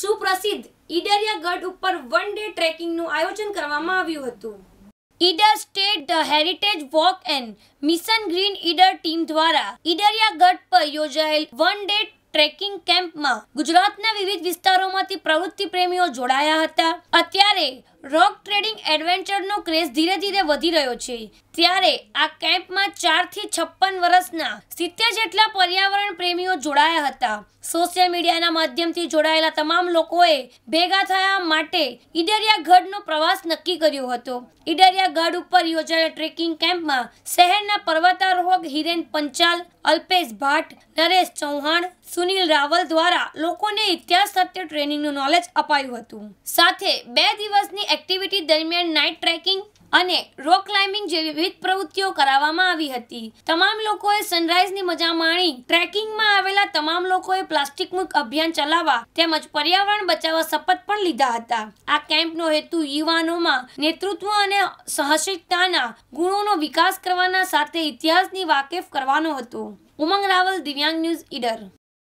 સુપ્રસિદ્ધ ઈડરિયા ગઢ ઉપર વન ડે ટ્રેકિંગનું આયોજન કરવામાં આવ્યું હતું Idar state the heritage walk and mission green Idar team દ્વારા ઈડરિયા ગઢ પર યોજાયેલ વન ડે ટ્રેકિંગ કેમ્પમાં ગુજરાતના વિવિધ વિસ્તારોમાંથી પ્રવૃત્તિ પ્રેમીઓ જોડાયા હતા અત્યારે રોક ટ્રેડિંગ એડવેન્ચરનો ક્રેઝ ધીરે ધીરે વધી રહ્યો છે ત્યારે આ કેમ્પમાં ચારથી છપ્પન વર્ષના સિત્તેર જેટલા પર્યાવરણ પ્રેમીઓ જોડાયા હતા સોશિયલ મીડિયાના માધ્યમથી જોડાયેલા તમામ લોકોએ ભેગા થયા માટે ઈડરિયા પ્રવાસ નક્કી કર્યો હતો ઈડરિયા ઉપર યોજાયેલા ટ્રેકિંગ કેમ્પમાં શહેરના પર્વતારોહક હિરેન પંચાલ અલ્પેશ ભાટ નરેશ ચૌહાણ સુનિલ રાવલ દ્વારા લોકોને ઇતિહાસ સત્ય ટ્રેનિંગનું નોલેજ અપાયું હતું સાથે બે દિવસની એક્ટિવિટી દરમિયાન નાઇટ ટ્રેકિંગ અને રોક ક્લાઇમ્બિંગ જેવી વિવિધ પ્રવૃત્તિઓ કરાવવામાં આવી હતી તમામ લોકોએ સનરાઈઝની મજા માણી ટ્રેકિંગમાં આવેલા તમામ લોકોએ પ્લાસ્ટિક મુક્ત અભિયાન ચલાવવા તેમજ પર્યાવરણ બચાવવા શપથ પણ લીધા હતા આ કેમ્પનો હેતુ યુવાનોમાં નેતૃત્વ અને સાહસિકતાના ગુણોનો વિકાસ કરવાના સાથે ઇતિહાસની વાકેફ કરવાનો હતો ઉમંગ રાવલ દિવ્યાંગ ન્યૂઝ ઈડર